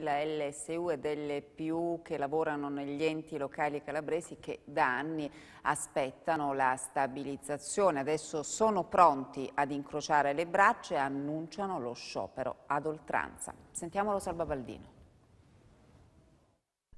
La LSU è delle più che lavorano negli enti locali calabresi che da anni aspettano la stabilizzazione. Adesso sono pronti ad incrociare le braccia e annunciano lo sciopero ad oltranza. Sentiamolo Salva Baldino.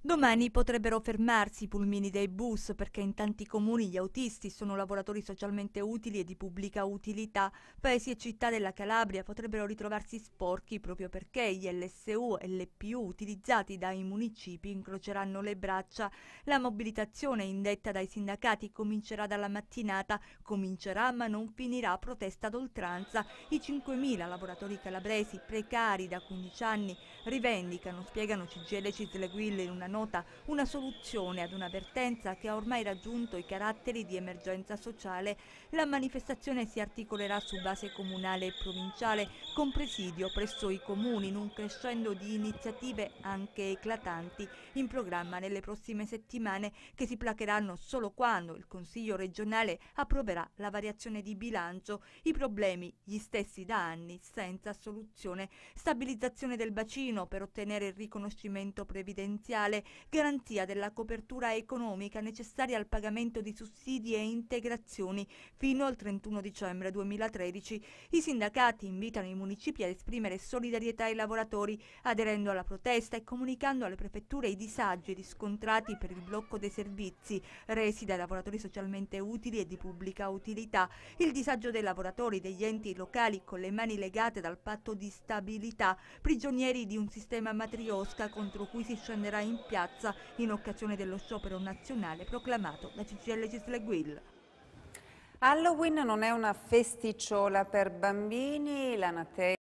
Domani potrebbero fermarsi i pulmini dei bus perché in tanti comuni gli autisti sono lavoratori socialmente utili e di pubblica utilità. Paesi e città della Calabria potrebbero ritrovarsi sporchi proprio perché gli LSU e l'EPU utilizzati dai municipi incroceranno le braccia. La mobilitazione indetta dai sindacati comincerà dalla mattinata, comincerà ma non finirà protesta d'oltranza. I 5.000 lavoratori calabresi precari da 15 anni rivendicano, spiegano CGL Cisleguille in una nota una soluzione ad una vertenza che ha ormai raggiunto i caratteri di emergenza sociale. La manifestazione si articolerà su base comunale e provinciale, con presidio presso i comuni, in un crescendo di iniziative anche eclatanti in programma nelle prossime settimane che si placheranno solo quando il Consiglio regionale approverà la variazione di bilancio, i problemi gli stessi da anni senza soluzione, stabilizzazione del bacino per ottenere il riconoscimento previdenziale, garanzia della copertura economica necessaria al pagamento di sussidi e integrazioni fino al 31 dicembre 2013. I sindacati invitano i municipi ad esprimere solidarietà ai lavoratori, aderendo alla protesta e comunicando alle prefetture i disagi riscontrati per il blocco dei servizi resi dai lavoratori socialmente utili e di pubblica utilità, il disagio dei lavoratori degli enti locali con le mani legate dal patto di stabilità, prigionieri di un sistema matriosca contro cui si scenderà in piazza in occasione dello sciopero nazionale proclamato da CCL Cisle Guil. Halloween non è una festicciola per bambini, la Natale